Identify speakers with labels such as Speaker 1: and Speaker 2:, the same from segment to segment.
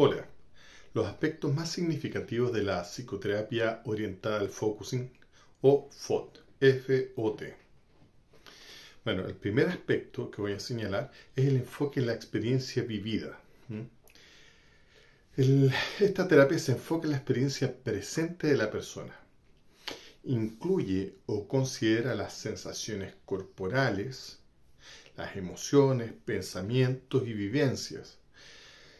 Speaker 1: Hola. Los aspectos más significativos de la psicoterapia orientada al focusing o FOT, Bueno, el primer aspecto que voy a señalar es el enfoque en la experiencia vivida. esta terapia se enfoca en la experiencia presente de la persona. Incluye o considera las sensaciones corporales, las emociones, pensamientos y vivencias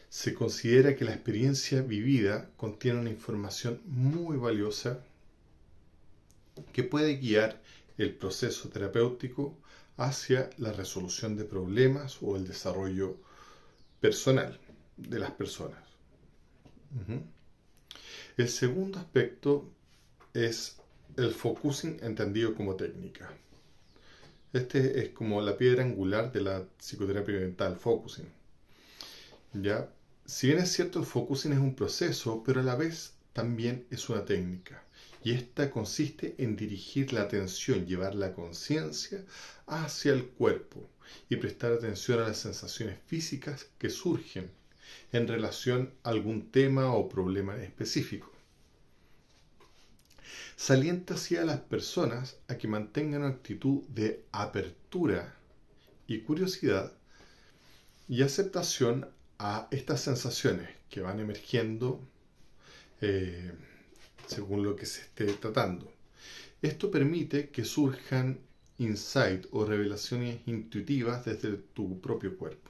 Speaker 1: se considera que la experiencia vivida contiene una información muy valiosa que puede guiar el proceso terapéutico hacia la resolución de problemas o el desarrollo personal de las personas. El segundo aspecto es el focusing entendido como técnica. Este es como la piedra angular de la psicoterapia mental focusing. ¿Ya? Si bien es cierto, el focusing es un proceso, pero a la vez también es una técnica. Y esta consiste en dirigir la atención, llevar la conciencia hacia el cuerpo y prestar atención a las sensaciones físicas que surgen en relación a algún tema o problema específico. Salienta así a las personas a que mantengan actitud de apertura y curiosidad y aceptación a estas sensaciones que van emergiendo eh, según lo que se esté tratando. Esto permite que surjan insights o revelaciones intuitivas desde tu propio cuerpo.